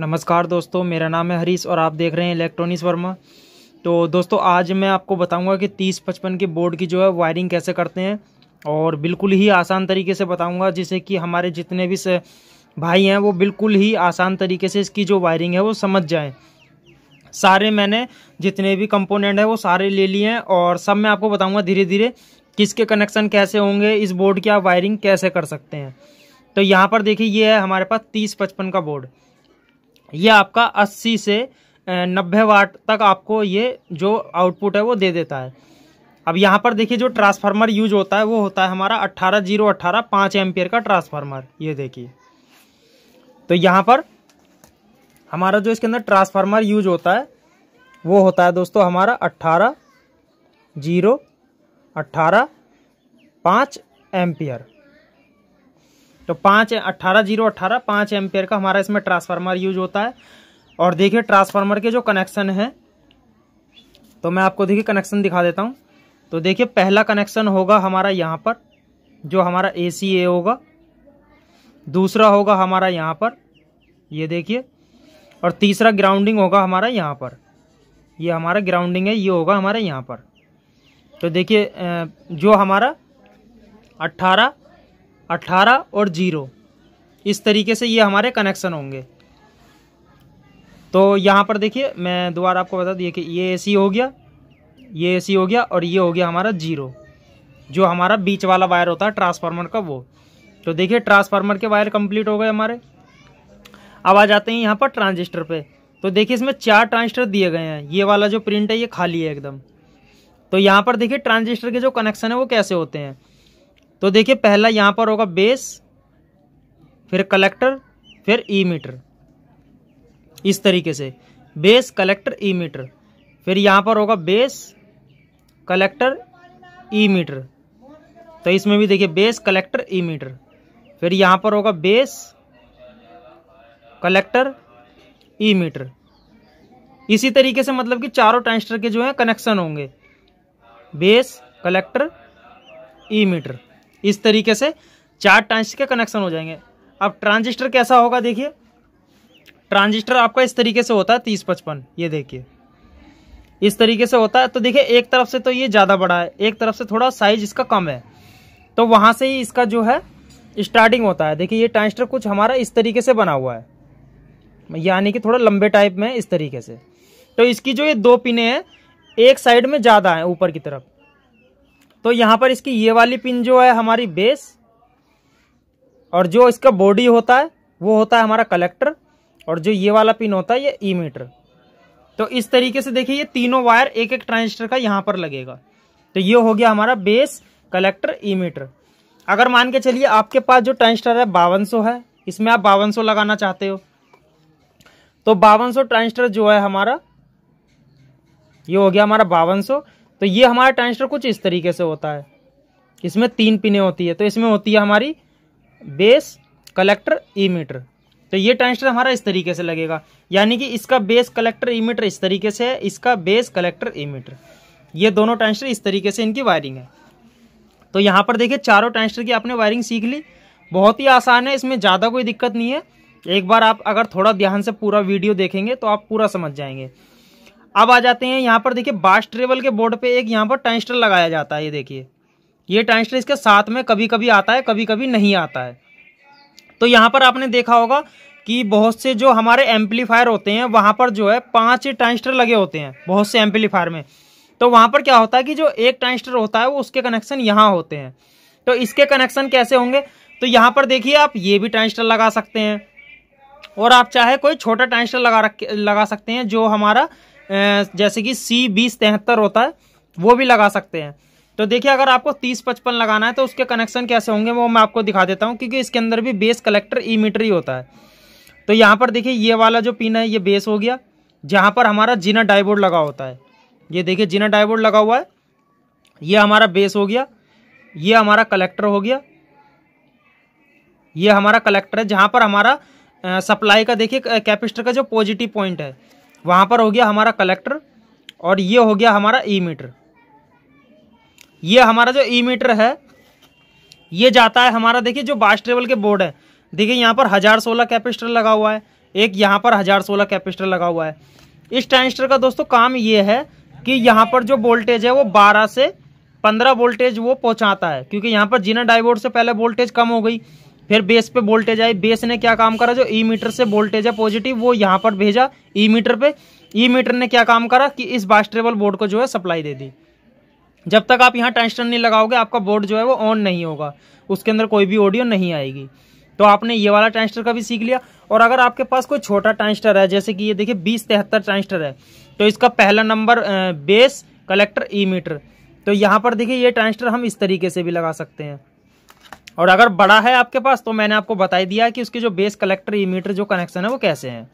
नमस्कार दोस्तों मेरा नाम है हरीश और आप देख रहे हैं इलेक्ट्रॉनिक्स वर्मा तो दोस्तों आज मैं आपको बताऊंगा कि तीस पचपन के बोर्ड की जो है वायरिंग कैसे करते हैं और बिल्कुल ही आसान तरीके से बताऊंगा जिससे कि हमारे जितने भी भाई हैं वो बिल्कुल ही आसान तरीके से इसकी जो वायरिंग है वो समझ जाएँ सारे मैंने जितने भी कंपोनेंट हैं वो सारे ले लिए हैं और सब मैं आपको बताऊँगा धीरे धीरे किसके कनेक्शन कैसे होंगे इस बोर्ड की आप वायरिंग कैसे कर सकते हैं तो यहाँ पर देखिए ये है हमारे पास तीस पचपन का बोर्ड ये आपका अस्सी से नब्बे वाट तक आपको ये जो आउटपुट है वो दे देता है अब यहाँ पर देखिए जो ट्रांसफार्मर यूज होता है वो होता है हमारा अट्ठारह जीरो अट्ठारह पाँच एम्पियर का ट्रांसफार्मर ये देखिए तो यहाँ पर हमारा जो इसके अंदर ट्रांसफार्मर यूज होता है वो होता है दोस्तों हमारा अट्ठारह जीरो अट्ठारह पाँच एम्पियर तो पाँच अट्ठारह जीरो अट्ठारह पाँच एम्पेयर का हमारा इसमें ट्रांसफार्मर यूज होता है और देखिए ट्रांसफार्मर के जो कनेक्शन है तो मैं आपको देखिए कनेक्शन दिखा देता हूँ तो देखिए पहला कनेक्शन होगा हमारा यहाँ पर जो हमारा ए सी ए होगा दूसरा होगा हमारा यहाँ पर ये देखिए और तीसरा ग्राउंडिंग होगा हमारा यहाँ पर ये हमारा ग्राउंडिंग है ये होगा हमारे यहाँ पर तो देखिए जो हमारा अट्ठारह अट्ठारह और ज़ीरो इस तरीके से ये हमारे कनेक्शन होंगे तो यहाँ पर देखिए मैं दोबारा आपको बता दिए कि ये एसी हो गया ये एसी हो गया और ये हो गया हमारा जीरो जो हमारा बीच वाला वायर होता है ट्रांसफार्मर का वो तो देखिए ट्रांसफार्मर के वायर कंप्लीट हो गए हमारे अब आ जाते हैं यहाँ पर ट्रांजिस्टर पे तो देखिए इसमें चार ट्रांजिस्टर दिए गए हैं ये वाला जो प्रिंट है ये खाली है एकदम तो यहाँ पर देखिए ट्रांजिस्टर के जो कनेक्शन है वो कैसे होते हैं तो देखिए पहला यहाँ पर होगा बेस फिर कलेक्टर फिर ई मीटर इस तरीके से बेस कलेक्टर ई मीटर फिर यहाँ पर होगा बेस कलेक्टर ई मीटर तो इसमें भी देखिए बेस कलेक्टर ई मीटर फिर यहाँ पर होगा बेस कलेक्टर ई मीटर इसी तरीके से मतलब कि चारों ट्रांजिस्टर के जो हैं कनेक्शन होंगे बेस कलेक्टर ई मीटर इस तरीके से चार ट्रांजिस्टर के कनेक्शन हो जाएंगे अब ट्रांजिस्टर कैसा होगा देखिए ट्रांजिस्टर आपका इस तरीके से होता है तीस पचपन ये देखिए इस तरीके से होता है तो देखिए एक तरफ से तो ये ज़्यादा बड़ा है एक तरफ से थोड़ा साइज इसका कम है तो वहाँ से ही इसका जो है स्टार्टिंग होता है देखिए ये ट्रांजिस्टर कुछ हमारा इस तरीके से बना हुआ है यानी कि थोड़ा लंबे टाइप में इस तरीके से तो इसकी जो ये दो पिने हैं एक साइड में ज़्यादा है ऊपर की तरफ तो यहाँ पर इसकी ये वाली पिन जो है हमारी बेस और जो इसका बॉडी होता है वो होता है हमारा कलेक्टर और जो ये वाला पिन होता है ये ई मीटर तो इस तरीके से देखिए ये तीनों वायर एक एक ट्रांजिस्टर का यहाँ पर लगेगा तो ये हो गया हमारा बेस कलेक्टर ई मीटर अगर मान के चलिए आपके पास जो ट्रांजिस्टर है बावन है इसमें आप बावन लगाना चाहते हो तो बावन ट्रांजिस्टर जो है हमारा ये हो गया हमारा बावन तो ये हमारा ट्रांजिस्टर कुछ इस तरीके से होता है इसमें तीन पिने होती है तो इसमें होती है हमारी बेस कलेक्टर ईमीटर तो ये ट्रांजिस्टर हमारा इस तरीके से लगेगा यानी कि इसका बेस कलेक्टर ईमीटर इस तरीके से है इसका बेस कलेक्टर ईमीटर ये दोनों ट्रांजिस्टर इस तरीके से इनकी वायरिंग है तो यहाँ पर देखिए चारों ट्रांजिस्टर की आपने वायरिंग सीख ली बहुत ही आसान है इसमें ज़्यादा कोई दिक्कत नहीं है एक बार आप अगर थोड़ा ध्यान से पूरा वीडियो देखेंगे तो आप पूरा समझ जाएंगे अब आ जाते हैं यहाँ पर देखिए बास ट्रेवल के बोर्ड पे एक यहाँ पर टाइस्टर लगाया जाता है ये देखिए ये टाइस्टर इसके साथ में कभी कभी आता है कभी कभी नहीं आता है तो यहाँ पर आपने देखा होगा कि बहुत से जो हमारे एम्पलीफायर होते हैं वहाँ पर जो है पाँच टाइस्टर लगे होते हैं बहुत से एम्पलीफायर में तो वहाँ पर क्या होता है कि जो एक टैंस्टर होता है वो उसके कनेक्शन यहाँ होते हैं तो इसके कनेक्शन कैसे होंगे तो यहाँ पर देखिए आप ये भी टाइस्टर लगा सकते हैं और आप चाहे कोई छोटा ट्रांजिस्टर लगा रख लगा सकते हैं जो हमारा जैसे कि सी बीस तिहत्तर होता है वो भी लगा सकते हैं तो देखिए अगर आपको तीस पचपन लगाना है तो उसके कनेक्शन कैसे होंगे वो मैं आपको दिखा देता हूँ क्योंकि इसके अंदर भी बेस कलेक्टर ई मीटर ही होता है तो यहाँ पर देखिए ये वाला जो पिन है ये बेस हो गया जहाँ पर हमारा जीना डाइबोर्ड लगा होता है ये देखिए जीना डाइबोर्ड लगा हुआ है ये हमारा बेस हो गया ये हमारा कलेक्टर हो गया ये हमारा कलेक्टर है जहाँ पर हमारा सप्लाई का देखिए कैपेसिटर का जो पॉजिटिव पॉइंट है वहाँ पर हो गया हमारा कलेक्टर और ये हो गया हमारा ई मीटर ये हमारा जो ई मीटर है ये जाता है हमारा देखिए जो बास ट्रेवल के बोर्ड है देखिए यहाँ पर हज़ार सोलह कैपेसिटर लगा हुआ है एक यहाँ पर हज़ार सोलह कैपेसिटर लगा हुआ है इस ट्रांजिस्टर का दोस्तों काम ये है कि यहाँ पर जो वोल्टेज है वो बारह से पंद्रह वोल्टेज वो पहुँचाता है क्योंकि यहाँ पर जीना डाइवोर्ट से पहले वोल्टेज कम हो गई फिर बेस पे वोल्टेज आई बेस ने क्या काम करा जो ई e मीटर से वोल्टेज है पॉजिटिव वो यहाँ पर भेजा ई e मीटर पे ई e मीटर ने क्या काम करा कि इस बास्टेबल बोर्ड को जो है सप्लाई दे दी जब तक आप यहाँ टेंशन नहीं लगाओगे आपका बोर्ड जो है वो ऑन नहीं होगा उसके अंदर कोई भी ऑडियो नहीं आएगी तो आपने ये वाला ट्रांसटर का भी सीख लिया और अगर आपके पास कोई छोटा ट्रांसटर है जैसे कि ये देखिए बीस तिहत्तर ट्रांसटर है तो इसका पहला number base collector emitter तो यहाँ पर देखिए ये ट्रांसटर हम इस तरीके से भी लगा सकते हैं और अगर बड़ा है आपके पास तो मैंने आपको बताई दिया कि उसके जो बेस कलेक्टर ईमीटर जो कनेक्शन है वो कैसे हैं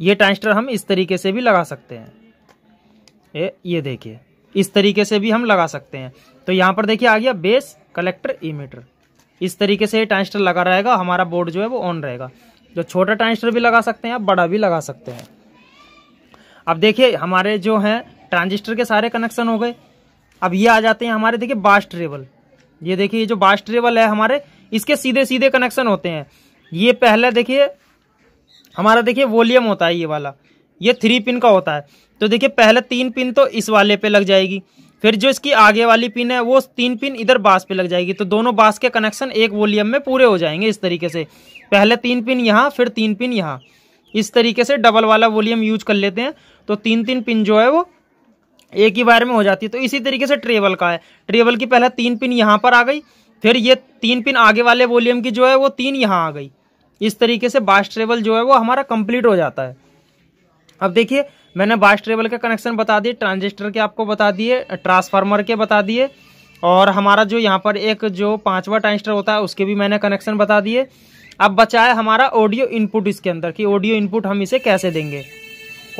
ये ट्रांजिस्टर हम इस तरीके से भी लगा सकते हैं ये ये देखिए इस तरीके से भी हम लगा सकते हैं तो यहाँ पर देखिए आ गया बेस कलेक्टर ईमीटर इस तरीके से ये ट्रांजिस्टर लगा रहेगा हमारा बोर्ड जो है वो ऑन रहेगा जो छोटा ट्रांजिस्टर भी लगा सकते हैं आप बड़ा भी लगा सकते हैं अब देखिए हमारे जो हैं ट्रांजिस्टर के सारे कनेक्शन हो गए अब ये आ जाते हैं हमारे देखिए बास ट्रेबल ये देखिए ये जो ट्रेबल है हमारे इसके सीधे सीधे कनेक्शन होते हैं ये पहले देखिए हमारा देखिए वॉल्यूम होता है ये वाला ये थ्री पिन का होता है तो देखिए पहले तीन पिन तो इस वाले पे लग जाएगी फिर जो इसकी आगे वाली पिन है वो तीन पिन इधर बास पे लग जाएगी तो दोनों बास के कनेक्शन एक वॉल्यूम में पूरे हो जाएंगे इस तरीके से पहले तीन पिन यहाँ फिर तीन पिन यहाँ इस तरीके से डबल वाला वॉल्यूम यूज कर लेते हैं तो तीन तीन पिन जो है वो एक ही वायर में हो जाती है तो इसी तरीके से ट्रेवल का है ट्रेवल की पहले तीन पिन यहाँ पर आ गई फिर ये तीन पिन आगे वाले वॉल्यूम की जो है वो तीन यहाँ आ गई इस तरीके से बास ट्रेवल जो है वो हमारा कंप्लीट हो जाता है अब देखिए मैंने बास ट्रेवल का कनेक्शन बता दिए ट्रांजिस्टर के आपको बता दिए ट्रांसफार्मर के बता दिए और हमारा जो यहाँ पर एक जो पांचवा ट्रांजिस्टर होता है उसके भी मैंने कनेक्शन बता दिए अब बचा है हमारा ऑडियो इनपुट इसके अंदर कि ऑडियो इनपुट हम इसे कैसे देंगे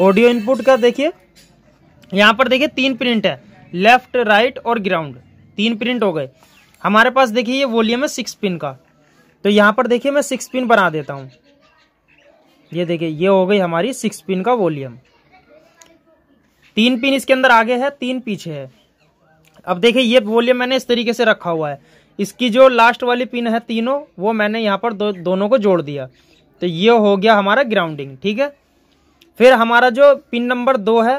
ऑडियो इनपुट का देखिए यहाँ पर देखिए तीन प्रिंट है लेफ्ट राइट और ग्राउंड तीन प्रिंट हो गए हमारे पास देखिए ये वॉल्यूम है सिक्स पिन का तो यहाँ पर देखिए मैं सिक्स पिन बना देता हूँ ये देखिए ये हो गई हमारी सिक्स पिन का वॉल्यूम तीन पिन इसके अंदर आगे है तीन पीछे है अब देखिए ये वॉल्यूम मैंने इस तरीके से रखा हुआ है इसकी जो लास्ट वाली पिन है तीनों वो मैंने यहाँ पर दो, दोनों को जोड़ दिया तो ये हो गया हमारा ग्राउंडिंग ठीक है फिर हमारा जो पिन नंबर दो है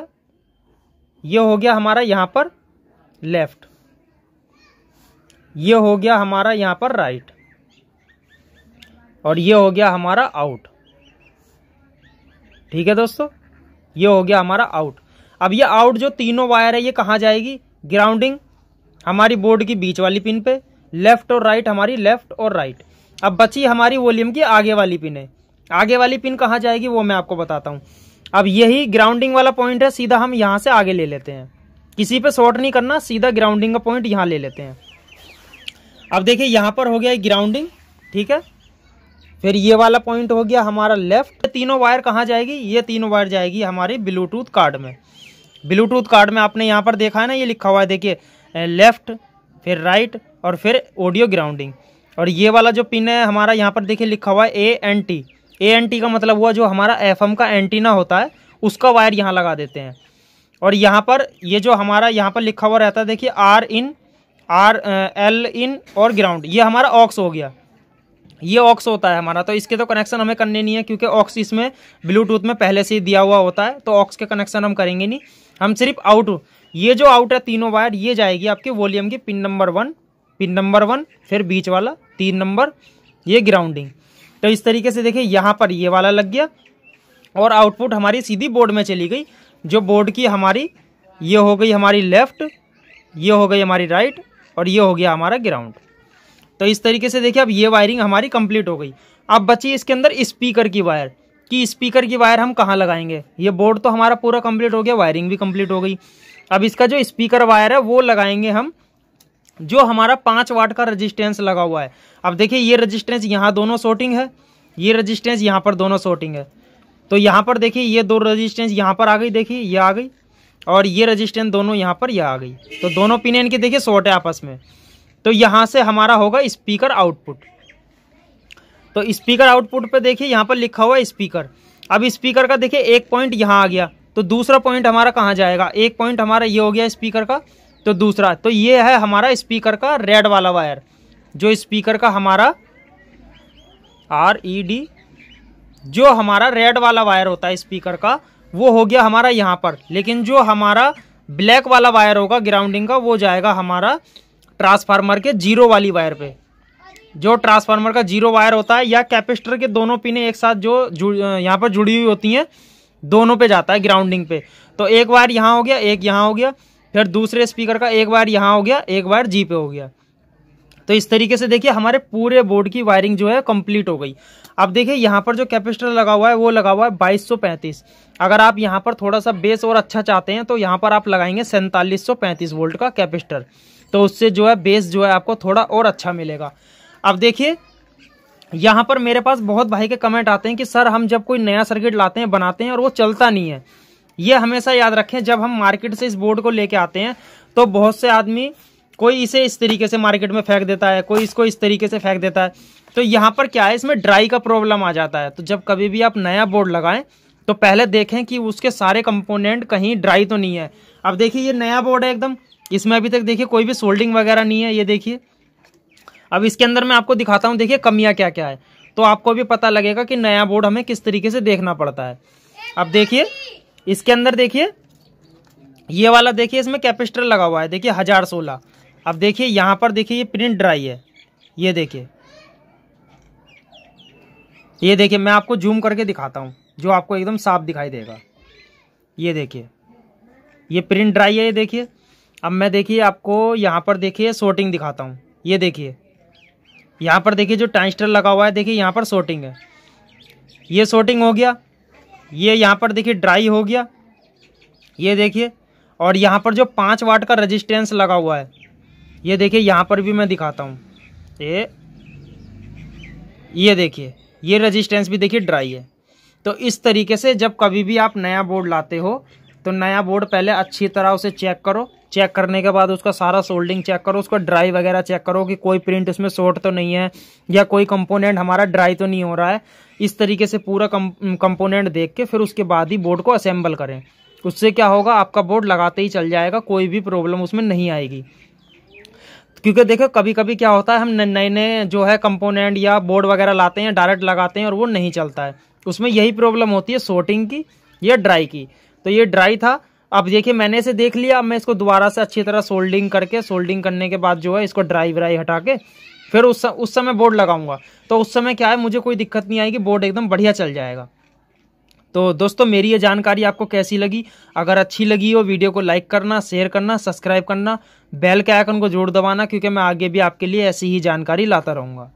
ये हो गया हमारा यहाँ पर लेफ्ट ये हो गया हमारा यहाँ पर राइट और ये हो गया हमारा आउट ठीक है दोस्तों ये हो गया हमारा आउट अब ये आउट जो तीनों वायर है ये कहाँ जाएगी ग्राउंडिंग हमारी बोर्ड की बीच वाली पिन पे लेफ्ट और राइट हमारी लेफ्ट और राइट अब बची हमारी वॉल्यूम की आगे वाली पिन है आगे वाली पिन कहाँ जाएगी वो मैं आपको बताता हूँ अब यही ग्राउंडिंग वाला पॉइंट है सीधा हम यहाँ से आगे ले लेते हैं किसी पे शॉर्ट नहीं करना सीधा ग्राउंडिंग का पॉइंट यहाँ ले लेते हैं अब देखिए यहाँ पर हो गया ग्राउंडिंग ठीक है फिर ये वाला पॉइंट हो गया हमारा लेफ्ट तीनों वायर कहाँ जाएगी ये तीनों वायर जाएगी हमारी ब्लूटूथ कार्ड में ब्लूटूथ कार्ड में आपने यहाँ पर देखा है ना ये लिखा हुआ है देखिए लेफ्ट फिर राइट और फिर ऑडियो ग्राउंडिंग और ये वाला जो पिन है हमारा यहाँ पर देखिए लिखा हुआ है A N T A N T का मतलब हुआ जो हमारा एफ एम का एंटीना होता है उसका वायर यहाँ लगा देते हैं और यहाँ पर ये जो हमारा यहाँ पर लिखा हुआ रहता है देखिए R in R L in और ग्राउंड ये हमारा ऑक्स हो गया ये ऑक्स होता है हमारा तो इसके तो कनेक्शन हमें करने नहीं है क्योंकि ऑक्स इसमें ब्लूटूथ में पहले से ही दिया हुआ होता है तो ऑक्स के कनेक्शन हम करेंगे नहीं हम सिर्फ आउट ये जो आउट है तीनों वायर ये जाएगी आपके वॉल्यूम की pin number one pin number one फिर बीच वाला तीन नंबर ये ग्राउंडिंग तो इस तरीके से देखिए यहाँ पर ये वाला लग गया और आउटपुट हमारी सीधी बोर्ड में चली गई जो बोर्ड की हमारी ये हो गई हमारी लेफ़्ट ये हो गई हमारी राइट और ये हो गया हमारा ग्राउंड तो इस तरीके से देखिए अब ये वायरिंग हमारी कंप्लीट हो गई अब बची इसके अंदर स्पीकर की वायर कि स्पीकर की वायर हम कहाँ लगाएंगे ये बोर्ड तो हमारा पूरा कंप्लीट हो गया वायरिंग भी कंप्लीट हो गई अब इसका जो स्पीकर वायर है वो लगाएंगे हम जो हमारा पाँच वाट का रजिस्टेंस लगा हुआ है अब देखिए ये रजिस्टेंस यहाँ दोनों शॉर्टिंग है ये रजिस्टेंस यहाँ पर दोनों शॉर्टिंग है तो यहाँ पर देखिए ये दो रजिस्टेंस यहाँ पर आ गई देखिए ये आ गई और ये रजिस्टेंस दोनों यहाँ पर यह आ गई तो दोनों पिन इनके देखिए शॉर्ट है आपस में तो यहाँ से हमारा होगा स्पीकर आउटपुट तो स्पीकर आउटपुट पे देखिए यहाँ पर लिखा हुआ है स्पीकर अब स्पीकर का देखिए एक पॉइंट यहाँ आ गया तो दूसरा पॉइंट हमारा कहाँ जाएगा एक पॉइंट हमारा ये हो गया स्पीकर का तो दूसरा तो ये है हमारा स्पीकर का रेड वाला वायर जो स्पीकर का हमारा आर ई डी जो हमारा रेड वाला वायर होता है स्पीकर का वो हो गया हमारा यहाँ पर लेकिन जो हमारा ब्लैक वाला वायर होगा ग्राउंडिंग का वो जाएगा हमारा ट्रांसफार्मर के जीरो वाली वायर पे जो ट्रांसफार्मर का जीरो वायर होता है या कैपेसिटर के दोनों पिने एक साथ जो यहाँ पर जुड़ी हुई होती हैं दोनों पे जाता है ग्राउंडिंग पे तो एक वायर यहाँ हो गया एक यहाँ हो गया फिर दूसरे स्पीकर का एक वायर यहाँ हो गया एक वायर जी पे हो गया तो इस तरीके से देखिए हमारे पूरे बोर्ड की वायरिंग जो है कंप्लीट हो गई अब देखिए यहाँ पर जो कैपेसिटर लगा हुआ है वो लगा हुआ है 2235 अगर आप यहाँ पर थोड़ा सा बेस और अच्छा चाहते हैं तो यहाँ पर आप लगाएंगे सैंतालीस वोल्ट का कैपेसिटर तो उससे जो है बेस जो है आपको थोड़ा और अच्छा मिलेगा अब देखिए यहाँ पर मेरे पास बहुत भाई के कमेंट आते हैं कि सर हम जब कोई नया सर्किट लाते हैं बनाते हैं और वो चलता नहीं है ये हमेशा याद रखें जब हम मार्केट से इस बोर्ड को लेके आते हैं तो बहुत से आदमी कोई इसे इस तरीके से मार्केट में फेंक देता है कोई इसको इस तरीके से फेंक देता है तो यहाँ पर क्या है इसमें ड्राई का प्रॉब्लम आ जाता है तो जब कभी भी आप नया बोर्ड लगाएं तो पहले देखें कि उसके सारे कंपोनेंट कहीं ड्राई तो नहीं है अब देखिए ये नया बोर्ड है एकदम इसमें अभी तक देखिए कोई भी सोल्डिंग वगैरह नहीं है ये देखिए अब इसके अंदर मैं आपको दिखाता हूँ देखिए कमियाँ क्या क्या है तो आपको भी पता लगेगा कि नया बोर्ड हमें किस तरीके से देखना पड़ता है अब देखिए इसके अंदर देखिए ये वाला देखिए इसमें कैपेसिटर लगा हुआ है देखिए हज़ार सोलह अब देखिए यहाँ पर देखिए ये प्रिंट ड्राई है ये देखिए ये देखिए मैं आपको जूम करके दिखाता हूँ जो आपको एकदम साफ दिखाई देगा ये देखिए ये प्रिंट ड्राई है ये देखिए अब मैं देखिए आपको यहाँ पर देखिए शॉर्टिंग दिखाता हूँ ये देखिए यहाँ पर देखिए जो टाइस्टर लगा हुआ है देखिए यहाँ पर शॉर्टिंग है ये शॉर्टिंग हो गया ये यहाँ पर देखिए ड्राई हो गया ये देखिए और यहाँ पर जो पाँच वाट का रजिस्टेंस लगा हुआ है ये देखिए यहाँ पर भी मैं दिखाता हूँ ये ये देखिए ये रजिस्टेंस भी देखिए ड्राई है तो इस तरीके से जब कभी भी आप नया बोर्ड लाते हो तो नया बोर्ड पहले अच्छी तरह उसे चेक करो चेक करने के बाद उसका सारा सोल्डिंग चेक करो उसका ड्राई वगैरह चेक करो कि कोई प्रिंट उसमें शॉर्ट तो नहीं है या कोई कंपोनेंट हमारा ड्राई तो नहीं हो रहा है इस तरीके से पूरा कंपोनेंट देख के फिर उसके बाद ही बोर्ड को असेंबल करें उससे क्या होगा आपका बोर्ड लगाते ही चल जाएगा कोई भी प्रॉब्लम उसमें नहीं आएगी क्योंकि देखो कभी कभी क्या होता है हम नए नए जो है कंपोनेंट या बोर्ड वगैरह लाते हैं डायरेक्ट लगाते हैं और वो नहीं चलता है उसमें यही प्रॉब्लम होती है शॉर्टिंग की या ड्राई की तो ये ड्राई था अब देखिए मैंने इसे देख लिया अब मैं इसको दोबारा से अच्छी तरह सोल्डिंग करके सोल्डिंग करने के बाद जो है इसको ड्राई व्राई हटा के फिर उस उस समय बोर्ड लगाऊंगा तो उस समय क्या है मुझे कोई दिक्कत नहीं आएगी बोर्ड एकदम बढ़िया चल जाएगा तो दोस्तों मेरी ये जानकारी आपको कैसी लगी अगर अच्छी लगी हो वीडियो को लाइक करना शेयर करना सब्सक्राइब करना बेल के आइकन को जोड़ दबाना क्योंकि मैं आगे भी आपके लिए ऐसी ही जानकारी लाता रहूँगा